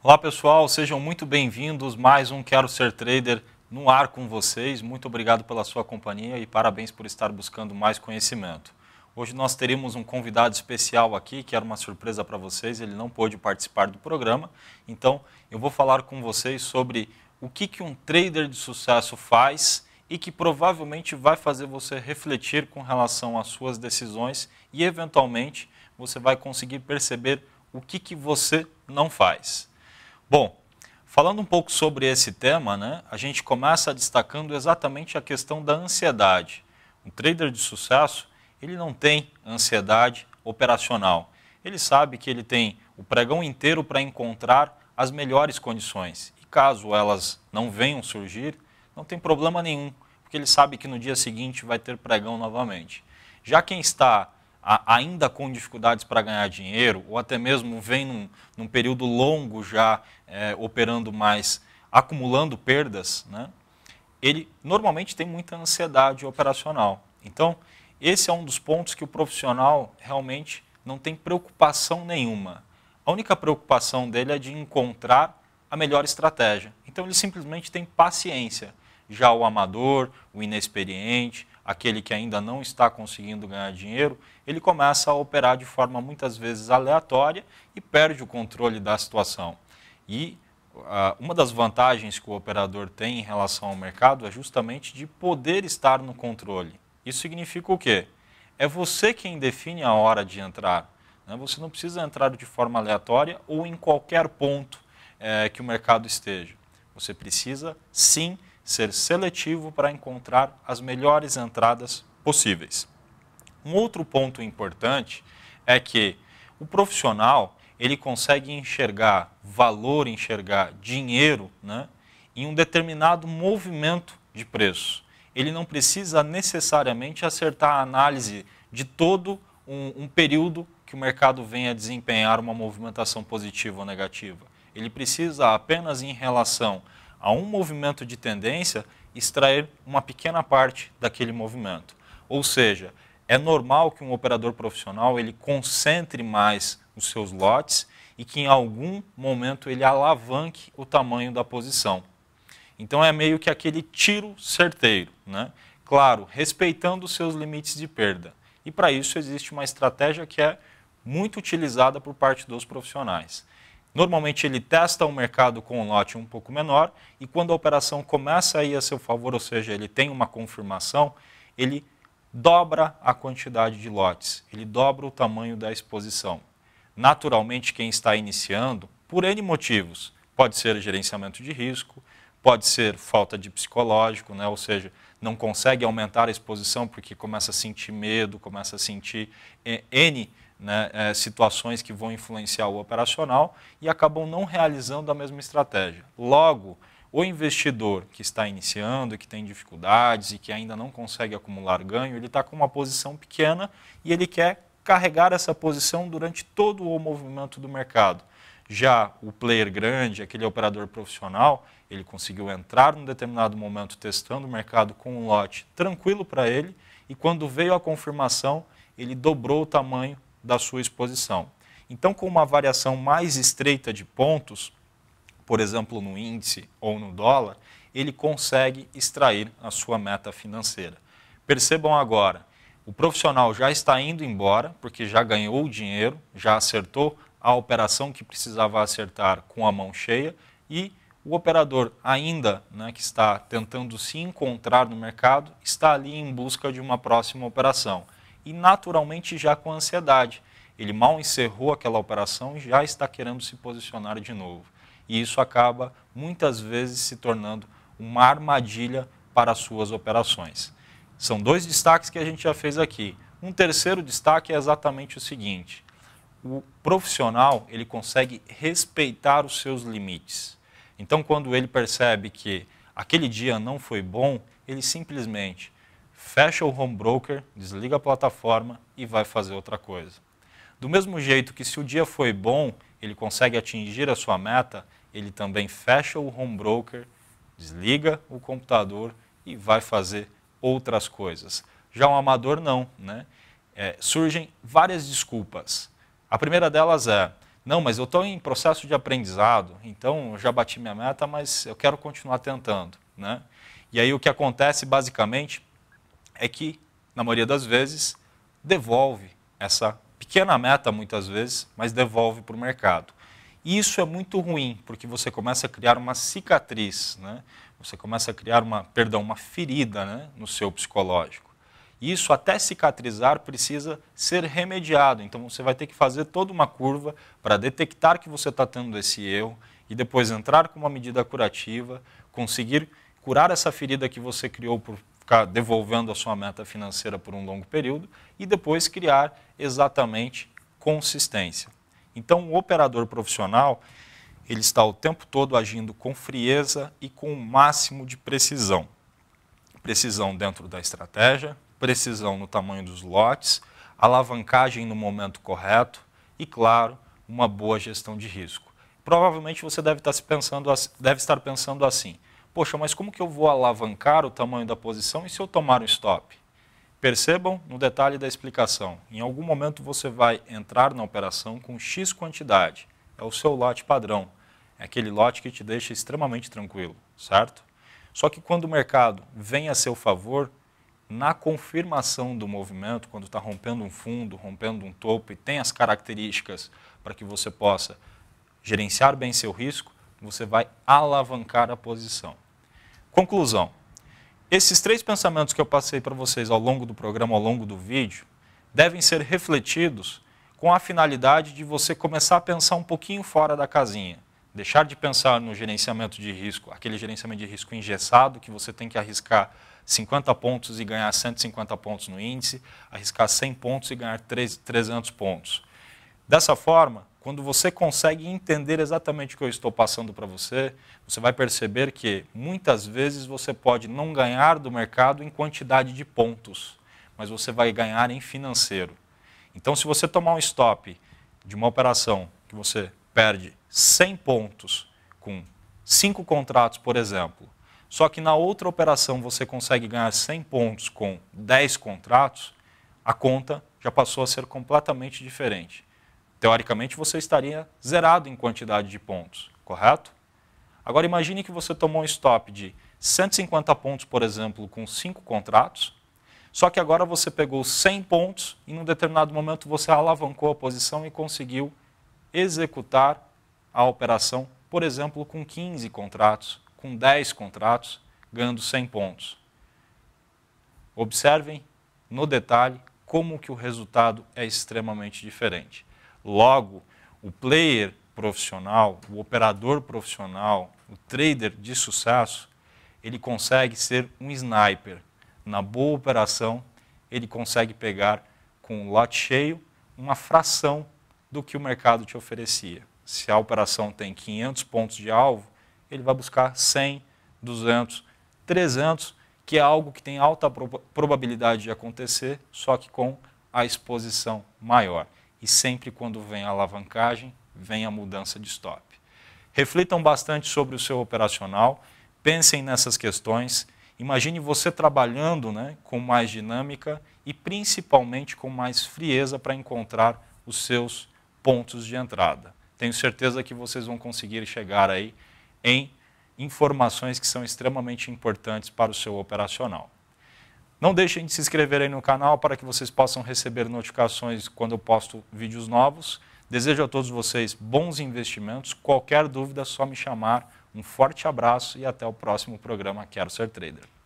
Olá pessoal, sejam muito bem-vindos. Mais um Quero Ser Trader no ar com vocês. Muito obrigado pela sua companhia e parabéns por estar buscando mais conhecimento. Hoje nós teremos um convidado especial aqui, que era uma surpresa para vocês, ele não pôde participar do programa. Então eu vou falar com vocês sobre o que, que um trader de sucesso faz e que provavelmente vai fazer você refletir com relação às suas decisões e eventualmente você vai conseguir perceber o que, que você não faz. Bom, falando um pouco sobre esse tema, né, a gente começa destacando exatamente a questão da ansiedade. Um trader de sucesso, ele não tem ansiedade operacional. Ele sabe que ele tem o pregão inteiro para encontrar as melhores condições. E caso elas não venham surgir, não tem problema nenhum, porque ele sabe que no dia seguinte vai ter pregão novamente. Já quem está ainda com dificuldades para ganhar dinheiro, ou até mesmo vem num, num período longo já é, operando mais, acumulando perdas, né? ele normalmente tem muita ansiedade operacional. Então, esse é um dos pontos que o profissional realmente não tem preocupação nenhuma. A única preocupação dele é de encontrar a melhor estratégia. Então, ele simplesmente tem paciência. Já o amador, o inexperiente, aquele que ainda não está conseguindo ganhar dinheiro, ele começa a operar de forma muitas vezes aleatória e perde o controle da situação. E ah, uma das vantagens que o operador tem em relação ao mercado é justamente de poder estar no controle. Isso significa o quê? É você quem define a hora de entrar. Né? Você não precisa entrar de forma aleatória ou em qualquer ponto é, que o mercado esteja. Você precisa sim ser seletivo para encontrar as melhores entradas possíveis. Um outro ponto importante é que o profissional ele consegue enxergar valor, enxergar dinheiro né, em um determinado movimento de preço. Ele não precisa necessariamente acertar a análise de todo um, um período que o mercado venha desempenhar uma movimentação positiva ou negativa. Ele precisa apenas em relação a um movimento de tendência extrair uma pequena parte daquele movimento. Ou seja, é normal que um operador profissional ele concentre mais os seus lotes e que em algum momento ele alavanque o tamanho da posição. Então é meio que aquele tiro certeiro, né? Claro, respeitando os seus limites de perda. E para isso existe uma estratégia que é muito utilizada por parte dos profissionais. Normalmente ele testa o mercado com um lote um pouco menor e quando a operação começa a ir a seu favor, ou seja, ele tem uma confirmação, ele dobra a quantidade de lotes, ele dobra o tamanho da exposição. Naturalmente, quem está iniciando, por N motivos, pode ser gerenciamento de risco, pode ser falta de psicológico, né? ou seja, não consegue aumentar a exposição porque começa a sentir medo, começa a sentir eh, N né, é, situações que vão influenciar o operacional e acabam não realizando a mesma estratégia. Logo, o investidor que está iniciando, que tem dificuldades e que ainda não consegue acumular ganho, ele está com uma posição pequena e ele quer carregar essa posição durante todo o movimento do mercado. Já o player grande, aquele operador profissional, ele conseguiu entrar num determinado momento testando o mercado com um lote tranquilo para ele e quando veio a confirmação, ele dobrou o tamanho da sua exposição. Então, com uma variação mais estreita de pontos, por exemplo, no índice ou no dólar, ele consegue extrair a sua meta financeira. Percebam agora, o profissional já está indo embora, porque já ganhou o dinheiro, já acertou a operação que precisava acertar com a mão cheia e o operador ainda né, que está tentando se encontrar no mercado está ali em busca de uma próxima operação e naturalmente já com ansiedade. Ele mal encerrou aquela operação e já está querendo se posicionar de novo. E isso acaba muitas vezes se tornando uma armadilha para suas operações. São dois destaques que a gente já fez aqui. Um terceiro destaque é exatamente o seguinte: o profissional ele consegue respeitar os seus limites. Então, quando ele percebe que aquele dia não foi bom, ele simplesmente fecha o home broker, desliga a plataforma e vai fazer outra coisa. Do mesmo jeito que se o dia foi bom, ele consegue atingir a sua meta, ele também fecha o home broker, desliga o computador e vai fazer outras coisas. Já um amador não, né? É, surgem várias desculpas. A primeira delas é, não, mas eu estou em processo de aprendizado, então eu já bati minha meta, mas eu quero continuar tentando, né? E aí o que acontece basicamente é que, na maioria das vezes, devolve essa pequena meta, muitas vezes, mas devolve para o mercado. E isso é muito ruim, porque você começa a criar uma cicatriz, né? você começa a criar uma, perdão, uma ferida né? no seu psicológico. E isso, até cicatrizar, precisa ser remediado. Então, você vai ter que fazer toda uma curva para detectar que você está tendo esse erro e depois entrar com uma medida curativa, conseguir curar essa ferida que você criou por ficar devolvendo a sua meta financeira por um longo período e depois criar exatamente consistência. Então, o operador profissional, ele está o tempo todo agindo com frieza e com o máximo de precisão. Precisão dentro da estratégia, precisão no tamanho dos lotes, alavancagem no momento correto e, claro, uma boa gestão de risco. Provavelmente você deve tá estar, pensando, deve estar pensando assim: Poxa, mas como que eu vou alavancar o tamanho da posição e se eu tomar um stop? Percebam no detalhe da explicação. Em algum momento você vai entrar na operação com X quantidade. É o seu lote padrão. É aquele lote que te deixa extremamente tranquilo, certo? Só que quando o mercado vem a seu favor, na confirmação do movimento, quando está rompendo um fundo, rompendo um topo e tem as características para que você possa gerenciar bem seu risco, você vai alavancar a posição. Conclusão. Esses três pensamentos que eu passei para vocês ao longo do programa, ao longo do vídeo, devem ser refletidos com a finalidade de você começar a pensar um pouquinho fora da casinha. Deixar de pensar no gerenciamento de risco, aquele gerenciamento de risco engessado, que você tem que arriscar 50 pontos e ganhar 150 pontos no índice, arriscar 100 pontos e ganhar 300 pontos. Dessa forma, quando você consegue entender exatamente o que eu estou passando para você, você vai perceber que muitas vezes você pode não ganhar do mercado em quantidade de pontos, mas você vai ganhar em financeiro. Então, se você tomar um stop de uma operação que você perde 100 pontos com cinco contratos, por exemplo, só que na outra operação você consegue ganhar 100 pontos com 10 contratos, a conta já passou a ser completamente diferente. Teoricamente, você estaria zerado em quantidade de pontos, correto? Agora, imagine que você tomou um stop de 150 pontos, por exemplo, com cinco contratos, só que agora você pegou 100 pontos e, num determinado momento, você alavancou a posição e conseguiu executar a operação, por exemplo, com 15 contratos, com 10 contratos, ganhando 100 pontos. Observem no detalhe como que o resultado é extremamente diferente. Logo, o player profissional, o operador profissional, o trader de sucesso, ele consegue ser um sniper. Na boa operação, ele consegue pegar com um lote cheio uma fração do que o mercado te oferecia. Se a operação tem 500 pontos de alvo, ele vai buscar 100, 200, 300, que é algo que tem alta probabilidade de acontecer, só que com a exposição maior e sempre quando vem a alavancagem, vem a mudança de stop. Reflitam bastante sobre o seu operacional, pensem nessas questões, imagine você trabalhando né, com mais dinâmica e principalmente com mais frieza para encontrar os seus pontos de entrada. Tenho certeza que vocês vão conseguir chegar aí em informações que são extremamente importantes para o seu operacional. Não deixem de se inscrever aí no canal para que vocês possam receber notificações quando eu posto vídeos novos. Desejo a todos vocês bons investimentos. Qualquer dúvida, é só me chamar. Um forte abraço e até o próximo programa Quero Ser Trader.